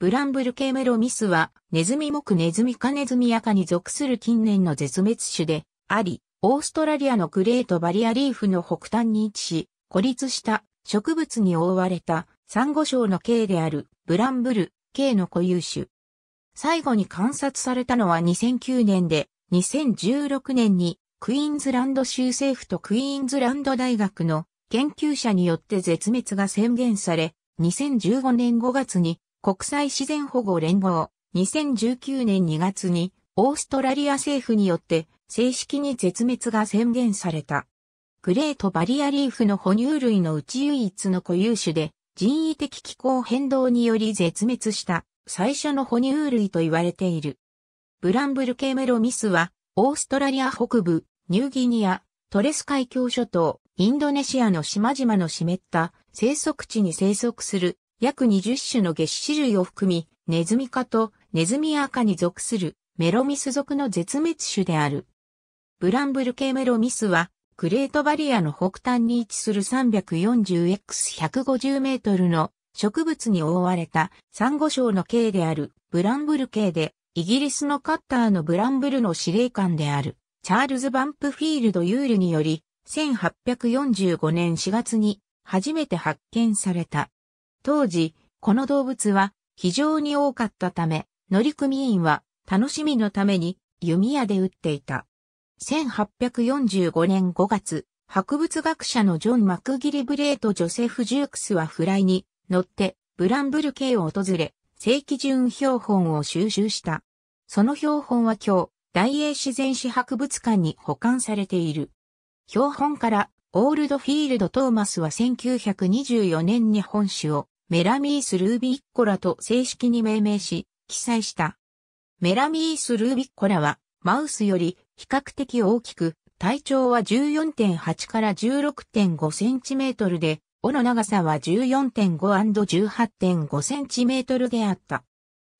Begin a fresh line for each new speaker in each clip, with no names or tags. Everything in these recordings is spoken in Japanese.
ブランブルケーメロミスは、ネズミ目ネズミ科ネズミ赤に属する近年の絶滅種で、あり、オーストラリアのグレートバリアリーフの北端に位置し、孤立した植物に覆われたサンゴ礁の系であるブランブル系の固有種。最後に観察されたのは2009年で、2016年にクイーンズランド州政府とクイーンズランド大学の研究者によって絶滅が宣言され、2015年5月に国際自然保護連合、2019年2月にオーストラリア政府によって正式に絶滅が宣言された。グレートバリアリーフの哺乳類のうち唯一の固有種で人為的気候変動により絶滅した最初の哺乳類と言われている。ブランブルケメロミスはオーストラリア北部、ニューギニア、トレス海峡諸島、インドネシアの島々の湿った生息地に生息する約20種の月種類を含み、ネズミ科とネズミア科に属するメロミス属の絶滅種である。ブランブル系メロミスは、グレートバリアの北端に位置する 340x150 メートルの植物に覆われたサンゴ礁の系であるブランブル系で、イギリスのカッターのブランブルの司令官であるチャールズ・バンプフィールド・ユールにより、1845年4月に初めて発見された。当時、この動物は非常に多かったため、乗組員は楽しみのために弓矢で撃っていた。1845年5月、博物学者のジョン・マクギリブレーとジョセフ・ジュークスはフライに乗ってブランブル系を訪れ、正規準標本を収集した。その標本は今日、大英自然史博物館に保管されている。標本から、オールドフィールド・トーマスは1924年に本種をメラミース・ルービッコラと正式に命名し、記載した。メラミース・ルービッコラは、マウスより比較的大きく、体長は14.8から16.5センチメートルで、尾の長さは 14.5&18.5 センチメートルであった。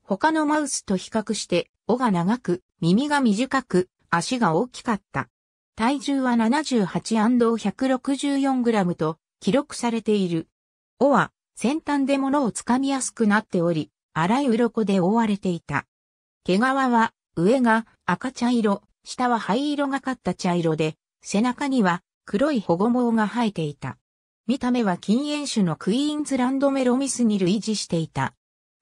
他のマウスと比較して、尾が長く、耳が短く、足が大きかった。体重は 78&164g と記録されている。尾は先端で物をつかみやすくなっており、荒い鱗で覆われていた。毛皮は上が赤茶色、下は灰色がかった茶色で、背中には黒い保護毛が生えていた。見た目は禁煙種のクイーンズランドメロミスに類似していた。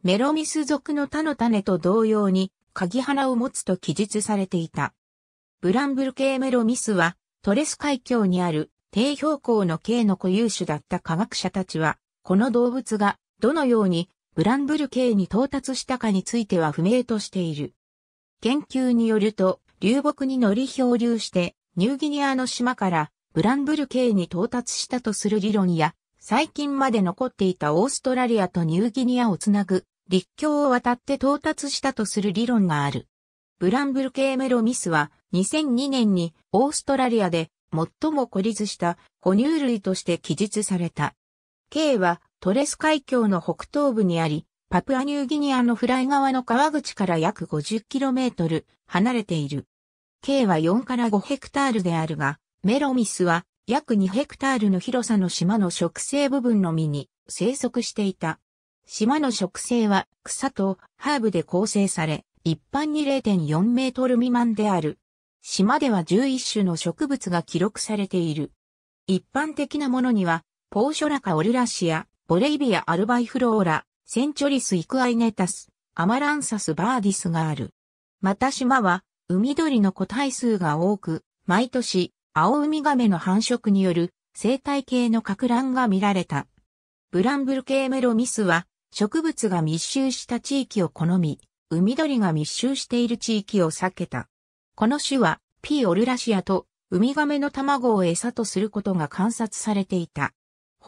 メロミス属の他の種と同様に、鍵花を持つと記述されていた。ブランブル系メロミスは、トレス海峡にある低標高の系の固有種だった科学者たちは、この動物がどのようにブランブル系に到達したかについては不明としている。研究によると、流木に乗り漂流してニューギニアの島からブランブル系に到達したとする理論や、最近まで残っていたオーストラリアとニューギニアをつなぐ、陸橋を渡って到達したとする理論がある。ブランブル系メロミスは2002年にオーストラリアで最も孤立した哺乳類として記述された。K はトレス海峡の北東部にあり、パプアニューギニアのフライ側の川口から約 50km 離れている。K は4から5ヘクタールであるが、メロミスは約2ヘクタールの広さの島の植生部分のみに生息していた。島の植生は草とハーブで構成され、一般に0.4メートル未満である。島では11種の植物が記録されている。一般的なものにはポーショラカオルラシア、ボレイビアアルバイフローラ、センチョリスイクアイネタス、アマランサスバーディスがある。また島は、海鳥の個体数が多く、毎年、青ウミガメの繁殖による生態系の拡乱が見られた。ブランブル系メロミスは、植物が密集した地域を好み、海鳥が密集している地域を避けた。この種は、P. オルラシアとウミガメの卵を餌とすることが観察されていた。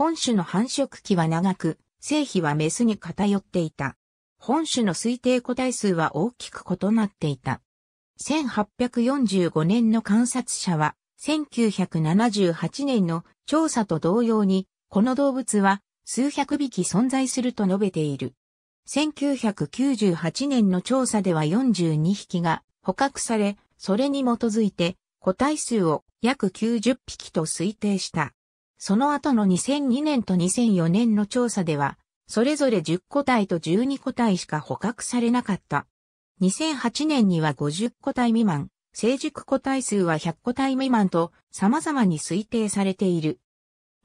本種の繁殖期は長く、生比はメスに偏っていた。本種の推定個体数は大きく異なっていた。1845年の観察者は、1978年の調査と同様に、この動物は数百匹存在すると述べている。1998年の調査では42匹が捕獲され、それに基づいて個体数を約90匹と推定した。その後の2002年と2004年の調査では、それぞれ10個体と12個体しか捕獲されなかった。2008年には50個体未満、成熟個体数は100個体未満と様々に推定されている。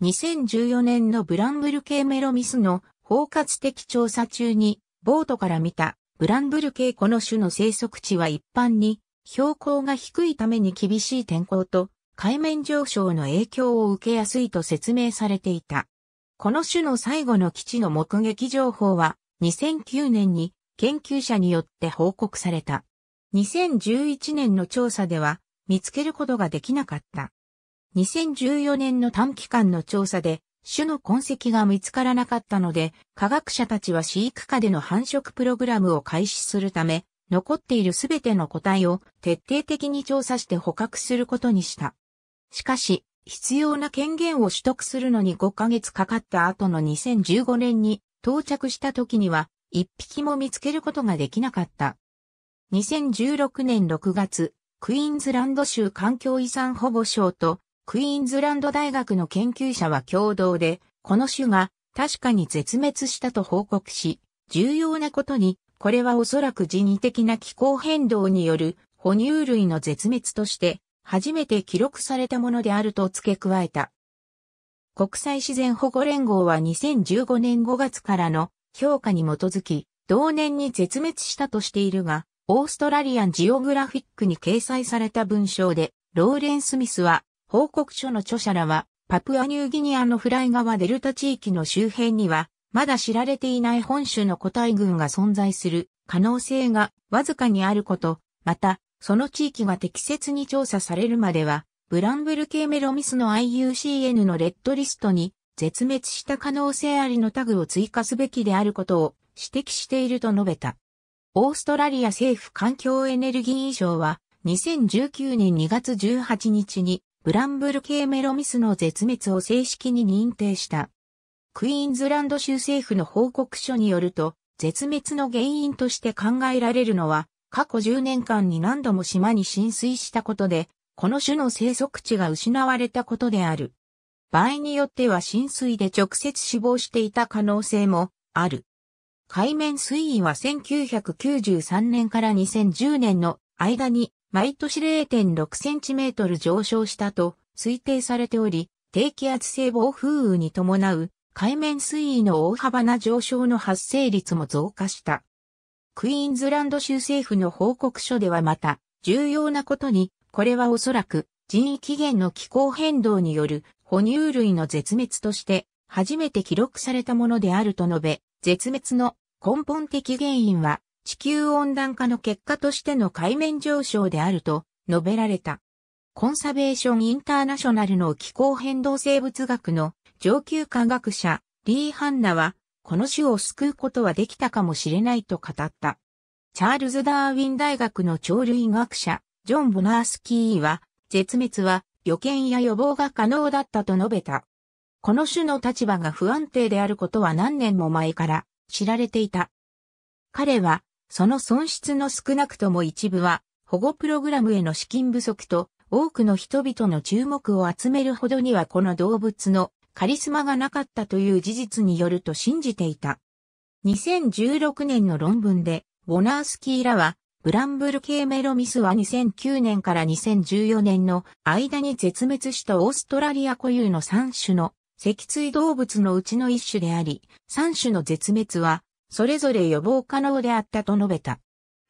2014年のブランブル系メロミスの包括的調査中に、ボートから見たブランブル系この種の生息地は一般に標高が低いために厳しい天候と海面上昇の影響を受けやすいと説明されていた。この種の最後の基地の目撃情報は2009年に研究者によって報告された。2011年の調査では見つけることができなかった。2014年の短期間の調査で種の痕跡が見つからなかったので、科学者たちは飼育下での繁殖プログラムを開始するため、残っているすべての個体を徹底的に調査して捕獲することにした。しかし、必要な権限を取得するのに5ヶ月かかった後の2015年に到着した時には一匹も見つけることができなかった。2016年6月、クイーンズランド州環境遺産保護省とクイーンズランド大学の研究者は共同で、この種が確かに絶滅したと報告し、重要なことに、これはおそらく人為的な気候変動による哺乳類の絶滅として初めて記録されたものであると付け加えた。国際自然保護連合は2015年5月からの評価に基づき、同年に絶滅したとしているが、オーストラリアンジオグラフィックに掲載された文章で、ローレン・スミスは、報告書の著者らは、パプアニューギニアのフライ川デルタ地域の周辺には、まだ知られていない本州の個体群が存在する可能性がわずかにあること、また、その地域が適切に調査されるまでは、ブランブル系メロミスの IUCN のレッドリストに絶滅した可能性ありのタグを追加すべきであることを指摘していると述べた。オーストラリア政府環境エネルギー省は2019年2月18日にブランブル系メロミスの絶滅を正式に認定した。クイーンズランド州政府の報告書によると、絶滅の原因として考えられるのは、過去10年間に何度も島に浸水したことで、この種の生息地が失われたことである。場合によっては浸水で直接死亡していた可能性もある。海面水位は1993年から2010年の間に毎年0.6センチメートル上昇したと推定されており、低気圧性暴風雨に伴う海面水位の大幅な上昇の発生率も増加した。クイーンズランド州政府の報告書ではまた、重要なことに、これはおそらく人域源の気候変動による哺乳類の絶滅として初めて記録されたものであると述べ、絶滅の根本的原因は地球温暖化の結果としての海面上昇であると述べられた。コンサベーションインターナショナルの気候変動生物学の上級科学者リー・ハンナはこの種を救うことはできたかもしれないと語った。チャールズ・ダーウィン大学の鳥類学者、ジョン・ボナースキーは、絶滅は予見や予防が可能だったと述べた。この種の立場が不安定であることは何年も前から知られていた。彼は、その損失の少なくとも一部は、保護プログラムへの資金不足と、多くの人々の注目を集めるほどにはこの動物のカリスマがなかったという事実によると信じていた。2016年の論文で、ウォナースキーらは、ブランブル系メロミスは2009年から2014年の間に絶滅したオーストラリア固有の3種の脊椎動物のうちの一種であり、3種の絶滅は、それぞれ予防可能であったと述べた。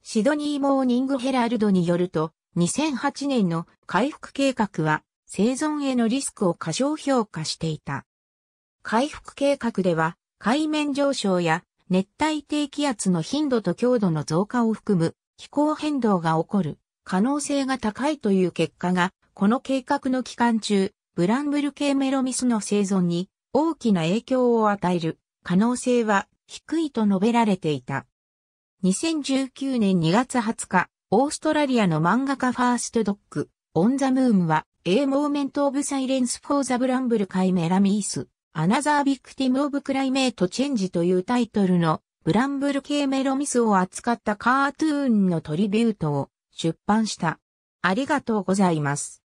シドニーモーニングヘラルドによると、2008年の回復計画は、生存へのリスクを過小評価していた。回復計画では、海面上昇や熱帯低気圧の頻度と強度の増加を含む気候変動が起こる可能性が高いという結果が、この計画の期間中、ブランブル系メロミスの生存に大きな影響を与える可能性は低いと述べられていた。2019年2月20日、オーストラリアの漫画家ファーストドッグ、オンザムーンは A Moment of Silence for the Bramble カイメラミース、Victim of Climate Change というタイトルのブランブル系メロミスを扱ったカートゥーンのトリビュートを出版した。ありがとうございます。